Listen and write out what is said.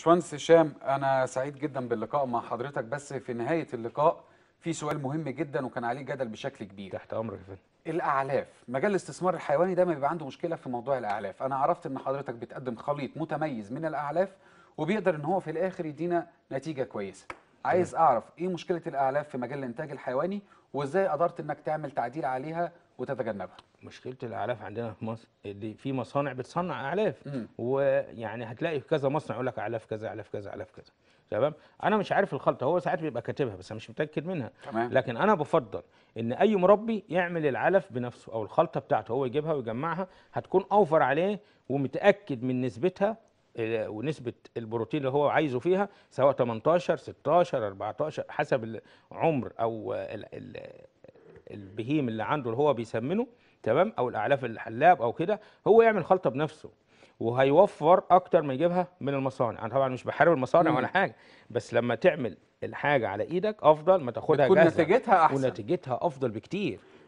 باشمهندس هشام انا سعيد جدا باللقاء مع حضرتك بس في نهايه اللقاء في سؤال مهم جدا وكان عليه جدل بشكل كبير تحت امرك يا فندم الاعلاف مجال الاستثمار الحيواني ده ما بيبقى عنده مشكله في موضوع الاعلاف انا عرفت ان حضرتك بتقدم خليط متميز من الاعلاف وبيقدر ان هو في الاخر يدينا نتيجه كويسه عايز اعرف ايه مشكله الاعلاف في مجال الانتاج الحيواني وازاي قدرت انك تعمل تعديل عليها وتتجنبها مشكله الاعلاف عندنا في مصر اللي في مصانع بتصنع اعلاف ويعني هتلاقي في كذا مصنع يقول لك اعلاف كذا اعلاف كذا اعلاف كذا تمام انا مش عارف الخلطه هو ساعات بيبقى كاتبها بس انا مش متاكد منها تمام. لكن انا بفضل ان اي مربي يعمل العلف بنفسه او الخلطه بتاعته هو يجيبها ويجمعها هتكون اوفر عليه ومتاكد من نسبتها ونسبه البروتين اللي هو عايزه فيها سواء 18 16 14 حسب العمر او البهيم اللي عنده اللي هو بيسمنه تمام او الاعلاف الحلاب او كده هو يعمل خلطه بنفسه وهيوفر اكتر ما يجيبها من المصانع انا طبعا مش بحارب المصانع ولا حاجه بس لما تعمل الحاجه على ايدك افضل ما تاخدها جاهزه ونتيجتها احسن ونتيجتها افضل بكتير